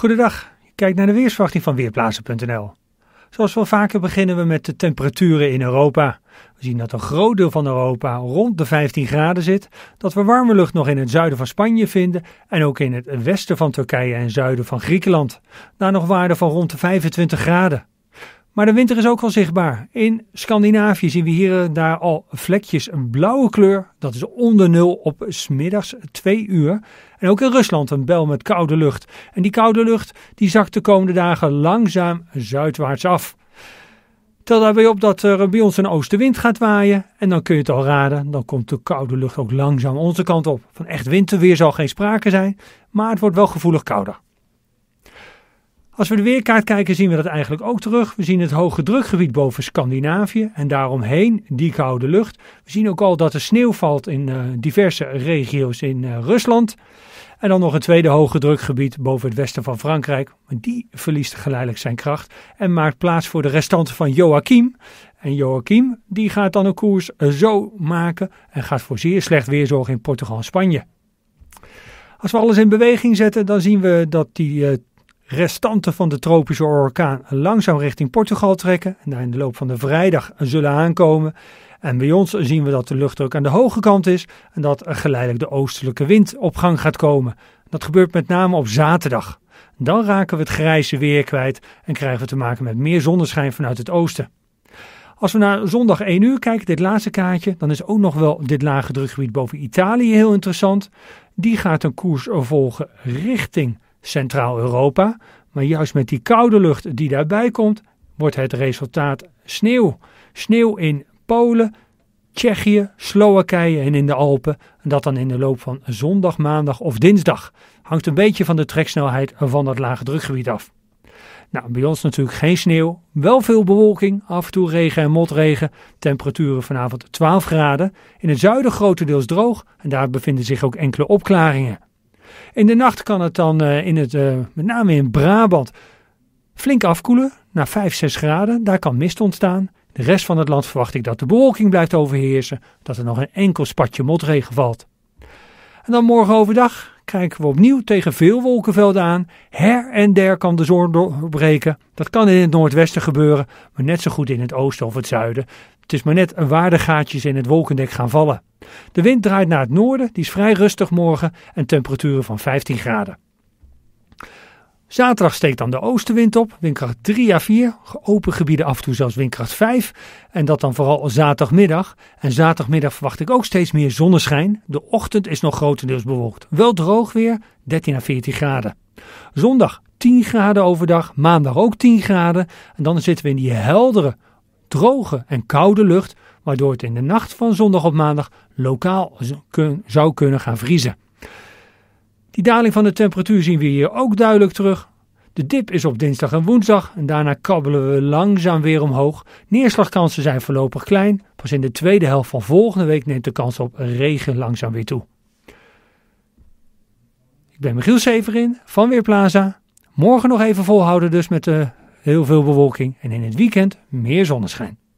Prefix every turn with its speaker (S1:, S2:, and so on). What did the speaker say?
S1: Goedendag, je kijkt naar de weersverwachting van Weerplaatsen.nl. Zoals wel vaker beginnen we met de temperaturen in Europa. We zien dat een groot deel van Europa rond de 15 graden zit, dat we warme lucht nog in het zuiden van Spanje vinden en ook in het westen van Turkije en zuiden van Griekenland. Daar nog waarden van rond de 25 graden. Maar de winter is ook wel zichtbaar. In Scandinavië zien we hier en daar al vlekjes een blauwe kleur. Dat is onder nul op smiddags 2 uur. En ook in Rusland een bel met koude lucht. En die koude lucht die zakt de komende dagen langzaam zuidwaarts af. Tel daarbij op dat er bij ons een oostenwind gaat waaien. En dan kun je het al raden, dan komt de koude lucht ook langzaam onze kant op. Van echt winterweer zal geen sprake zijn, maar het wordt wel gevoelig kouder. Als we de weerkaart kijken, zien we dat eigenlijk ook terug. We zien het hoge drukgebied boven Scandinavië en daaromheen die koude lucht. We zien ook al dat er sneeuw valt in eh, diverse regio's in eh, Rusland. En dan nog een tweede hoge drukgebied boven het westen van Frankrijk. Die verliest geleidelijk zijn kracht en maakt plaats voor de restanten van Joachim. En Joachim die gaat dan een koers zo maken en gaat voor zeer slecht weer zorgen in Portugal en Spanje. Als we alles in beweging zetten, dan zien we dat die uh, restanten van de tropische orkaan langzaam richting Portugal trekken. En daar in de loop van de vrijdag zullen aankomen. En bij ons zien we dat de luchtdruk aan de hoge kant is en dat er geleidelijk de oostelijke wind op gang gaat komen. Dat gebeurt met name op zaterdag. Dan raken we het grijze weer kwijt en krijgen we te maken met meer zonneschijn vanuit het oosten. Als we naar zondag 1 uur kijken, dit laatste kaartje, dan is ook nog wel dit lage drukgebied boven Italië heel interessant. Die gaat een koers volgen richting Centraal-Europa. Maar juist met die koude lucht die daarbij komt, wordt het resultaat sneeuw. Sneeuw in Polen, Tsjechië, Slowakije en in de Alpen. En dat dan in de loop van zondag, maandag of dinsdag. Hangt een beetje van de treksnelheid van dat lage drukgebied af. Nou, bij ons natuurlijk geen sneeuw, wel veel bewolking, af en toe regen en motregen. Temperaturen vanavond 12 graden. In het zuiden grotendeels droog en daar bevinden zich ook enkele opklaringen. In de nacht kan het dan eh, in het, eh, met name in Brabant flink afkoelen naar 5, 6 graden. Daar kan mist ontstaan. De rest van het land verwacht ik dat de bewolking blijft overheersen, dat er nog een enkel spatje motregen valt. En dan morgen overdag kijken we opnieuw tegen veel wolkenvelden aan. Her en der kan de zon doorbreken. Dat kan in het noordwesten gebeuren, maar net zo goed in het oosten of het zuiden. Het is maar net een gaatjes in het wolkendek gaan vallen. De wind draait naar het noorden, die is vrij rustig morgen en temperaturen van 15 graden. Zaterdag steekt dan de oostenwind op, windkracht 3 à 4, open gebieden af en toe zelfs windkracht 5. En dat dan vooral zaterdagmiddag. En zaterdagmiddag verwacht ik ook steeds meer zonneschijn. De ochtend is nog grotendeels bewolkt. Wel droog weer, 13 à 14 graden. Zondag 10 graden overdag, maandag ook 10 graden. En dan zitten we in die heldere droge en koude lucht, waardoor het in de nacht van zondag op maandag lokaal zou kunnen gaan vriezen. Die daling van de temperatuur zien we hier ook duidelijk terug. De dip is op dinsdag en woensdag en daarna kabbelen we langzaam weer omhoog. Neerslagkansen zijn voorlopig klein. Pas in de tweede helft van volgende week neemt de kans op regen langzaam weer toe. Ik ben Michiel Severin van Weerplaza. Morgen nog even volhouden dus met de heel veel bewolking en in het weekend meer zonneschijn.